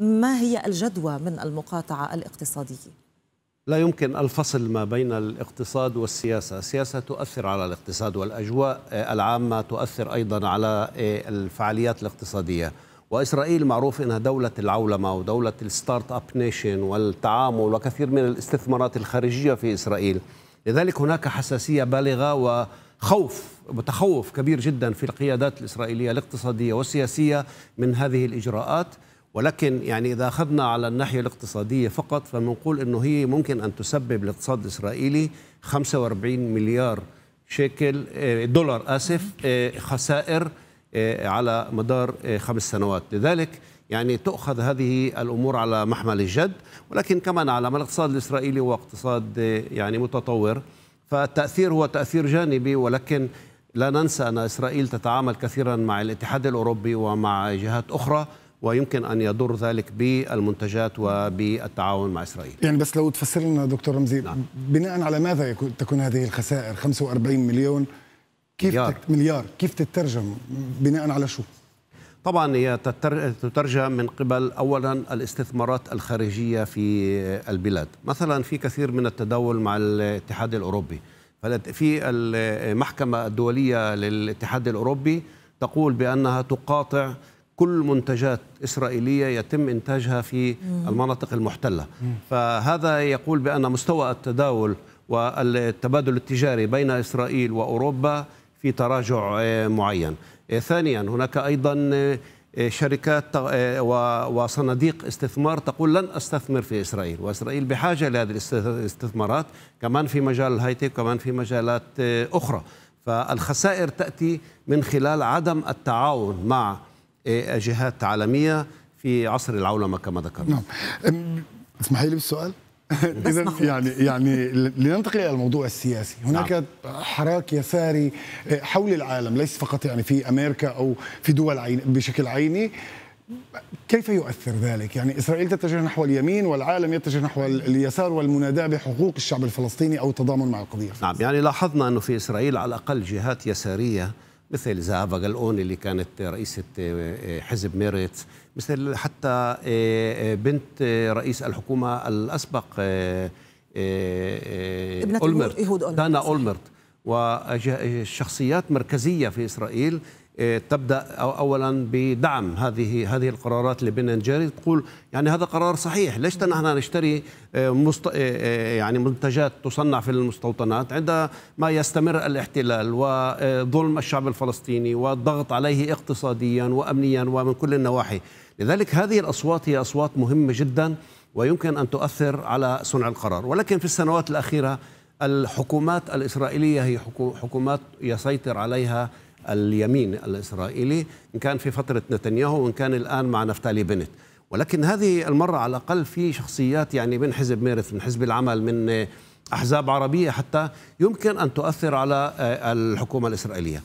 ما هي الجدوى من المقاطعة الاقتصادية؟ لا يمكن الفصل ما بين الاقتصاد والسياسة السياسة تؤثر على الاقتصاد والأجواء آه، العامة تؤثر أيضا على آه، الفعاليات الاقتصادية وإسرائيل معروف أنها دولة العولمة ودولة الستارت أب نيشن والتعامل وكثير من الاستثمارات الخارجية في إسرائيل لذلك هناك حساسية بالغة وخوف وتخوف كبير جدا في القيادات الإسرائيلية الاقتصادية والسياسية من هذه الإجراءات ولكن يعني إذا أخذنا على الناحية الاقتصادية فقط فبنقول أنه هي ممكن أن تسبب الاقتصاد الإسرائيلي 45 مليار شيكل آه، دولار آسف آه، خسائر آه، على مدار خمس سنوات لذلك يعني تؤخذ هذه الأمور على محمل الجد ولكن كما نعلم الاقتصاد الإسرائيلي هو اقتصاد يعني متطور فالتأثير هو تأثير جانبي ولكن لا ننسى أن إسرائيل تتعامل كثيرا مع الاتحاد الأوروبي ومع جهات أخرى ويمكن أن يضر ذلك بالمنتجات وبالتعاون مع إسرائيل يعني بس لو تفسر لنا دكتور رمزي نعم. بناء على ماذا تكون هذه الخسائر 45 مليون كيف مليار, تت... مليار. كيف تترجم بناء على شو طبعا هي تترجم من قبل اولا الاستثمارات الخارجيه في البلاد مثلا في كثير من التداول مع الاتحاد الاوروبي في المحكمه الدوليه للاتحاد الاوروبي تقول بانها تقاطع كل منتجات إسرائيلية يتم إنتاجها في المناطق المحتلة فهذا يقول بأن مستوى التداول والتبادل التجاري بين إسرائيل وأوروبا في تراجع آه، معين آه، ثانيا هناك أيضا آه، شركات وصناديق استثمار تقول لن استثمر في اسرائيل، واسرائيل بحاجه لهذه الاستثمارات كمان في مجال الهايتك كمان في مجالات اخرى، فالخسائر تاتي من خلال عدم التعاون مع جهات عالميه في عصر العولمه كما ذكرنا نعم اسمحي لي بالسؤال اذا يعني يعني لننتقل الى الموضوع السياسي نعم. هناك نعم. حراك يساري آه، حول العالم ليس فقط يعني في امريكا او في دول عين بشكل عيني كيف يؤثر ذلك؟ يعني اسرائيل تتجه نحو اليمين والعالم يتجه نحو اليسار والمناداه بحقوق الشعب الفلسطيني او التضامن مع القضيه. نعم يعني لاحظنا انه في اسرائيل على الاقل جهات يساريه مثل زافا جالون اللي كانت رئيسة آه، آه، حزب ميريتس مثل حتى آه، بنت رئيس الحكومة الأسبق ابنة أولمرت, أولمرت. دانا أولمرت وشخصيات مركزية في إسرائيل آه، تبدا اولا بدعم هذه هذه القرارات لبن جيري تقول يعني هذا قرار صحيح ليش نحن نشتري آه، مست... آه، يعني منتجات تصنع في المستوطنات عندما يستمر الاحتلال وظلم الشعب الفلسطيني والضغط عليه اقتصاديا وامنيا ومن كل النواحي لذلك هذه الاصوات هي اصوات مهمه جدا ويمكن ان تؤثر على صنع القرار ولكن في السنوات الاخيره الحكومات الإسرائيلية هي حكومات يسيطر عليها اليمين الإسرائيلي إن كان في فترة نتنياهو وإن كان الآن مع نفتالي بنت ولكن هذه المرة على الأقل في شخصيات يعني من حزب ميرث من حزب العمل من أحزاب عربية حتى يمكن أن تؤثر على آه، الحكومة الإسرائيلية